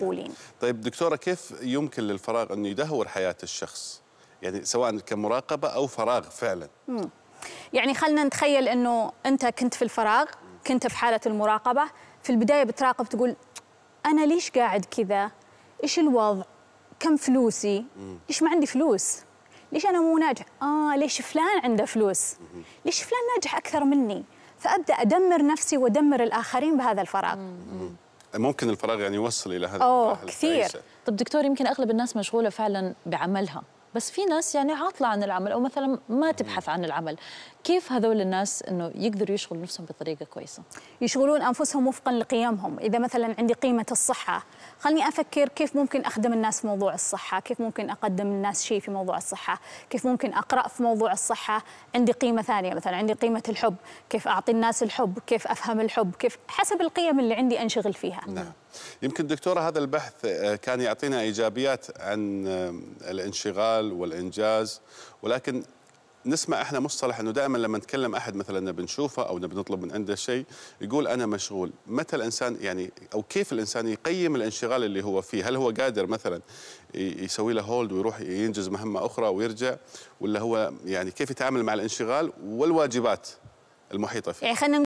مقبولين طيب دكتورة كيف يمكن للفراغ أنه يدهور حياة الشخص يعني سواء كمراقبة أو فراغ فعلا مم. يعني خلنا نتخيل أنه أنت كنت في الفراغ كنت في حالة المراقبة في البداية بتراقب تقول أنا ليش قاعد كذا إيش الوضع كم فلوسي مم. ليش ما عندي فلوس ليش أنا مو ناجح آه ليش فلان عنده فلوس مم. ليش فلان ناجح أكثر مني فأبدأ أدمر نفسي وأدمر الآخرين بهذا الفراغ مم. ممكن الفراغ يعني يوصل الى هذا اه كثير الرئيسة. طب دكتور يمكن اغلب الناس مشغوله فعلا بعملها بس في ناس يعني عاطله عن العمل او مثلا ما تبحث عن العمل كيف هذول الناس انه يقدروا يشغلوا نفسهم بطريقه كويسه يشغلون انفسهم وفقا لقيمهم اذا مثلا عندي قيمه الصحه خلني افكر كيف ممكن اخدم الناس في موضوع الصحه كيف ممكن اقدم للناس شيء في موضوع الصحه كيف ممكن اقرا في موضوع الصحه عندي قيمه ثانيه مثلا عندي قيمه الحب كيف اعطي الناس الحب كيف افهم الحب كيف حسب القيم اللي عندي انشغل فيها نعم. يمكن دكتورة هذا البحث آه، كان يعطينا إيجابيات عن آه، الانشغال والإنجاز ولكن نسمع احنا مصطلح انه دائما لما نتكلم احد مثلا بنشوفه او نبي نطلب من عنده شيء يقول انا مشغول، متى الانسان يعني او كيف الانسان يقيم الانشغال اللي هو فيه؟ هل هو قادر مثلا يسوي له هولد ويروح ينجز مهمه اخرى ويرجع ولا هو يعني كيف يتعامل مع الانشغال والواجبات المحيطه فيه؟ إيه،